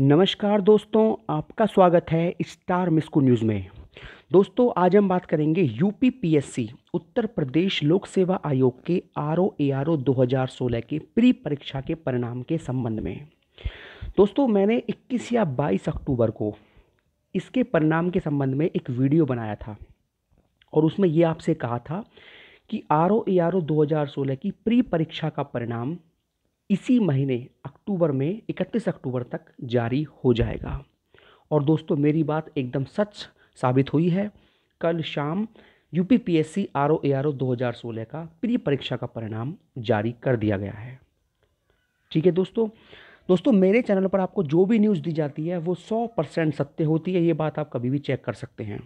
नमस्कार दोस्तों आपका स्वागत है स्टार मिस्को न्यूज़ में दोस्तों आज हम बात करेंगे यूपीपीएससी उत्तर प्रदेश लोक सेवा आयोग के are O A R O दो के प्री परीक्षा के परिणाम के संबंध में दोस्तों मैंने 21 या 22 अक्टूबर को इसके परिणाम के संबंध में एक वीडियो बनाया था और उसमें ये आपसे कहा था कि are O A R O दो की प्री परीक्षा का परिणाम इसी महीने अक्टूबर में 31 अक्टूबर तक जारी हो जाएगा और दोस्तों मेरी बात एकदम सच साबित हुई है कल शाम U P P S C R O A R O दो हज़ार सोलह का प्री परीक्षा का परिणाम जारी कर दिया गया है ठीक है दोस्तों दोस्तों मेरे चैनल पर आपको जो भी न्यूज़ दी जाती है वो सौ परसेंट सत्य होती है ये बात आप कभी भी चेक कर सकते हैं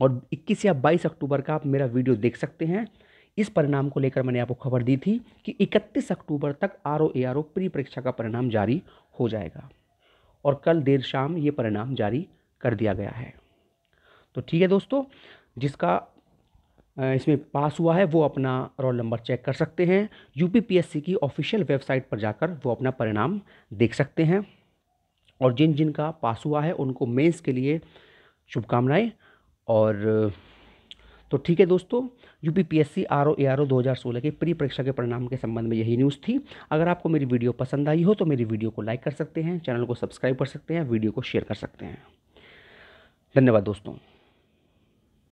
और 21 या 22 अक्टूबर का आप मेरा वीडियो देख सकते हैं इस परिणाम को लेकर मैंने आपको खबर दी थी कि 31 अक्टूबर तक R O A R O pre परीक्षा का परिणाम जारी हो जाएगा और कल देर शाम ये परिणाम जारी कर दिया गया है तो ठीक है दोस्तों जिसका इसमें पास हुआ है वो अपना रोल नंबर चेक कर सकते हैं सी की ऑफिशियल वेबसाइट पर जाकर वो अपना परिणाम देख सकते हैं और जिन जिन का पास हुआ है उनको मेंस के लिए शुभकामनाएं और तो ठीक है दोस्तों U P P S C R O A R O दो हज़ार सोलह के प्री परीक्षा के परिणाम के संबंध में यही न्यूज़ थी अगर आपको मेरी वीडियो पसंद आई हो तो मेरी वीडियो को लाइक कर सकते हैं चैनल को सब्सक्राइब कर सकते हैं वीडियो को शेयर कर सकते हैं धन्यवाद दोस्तों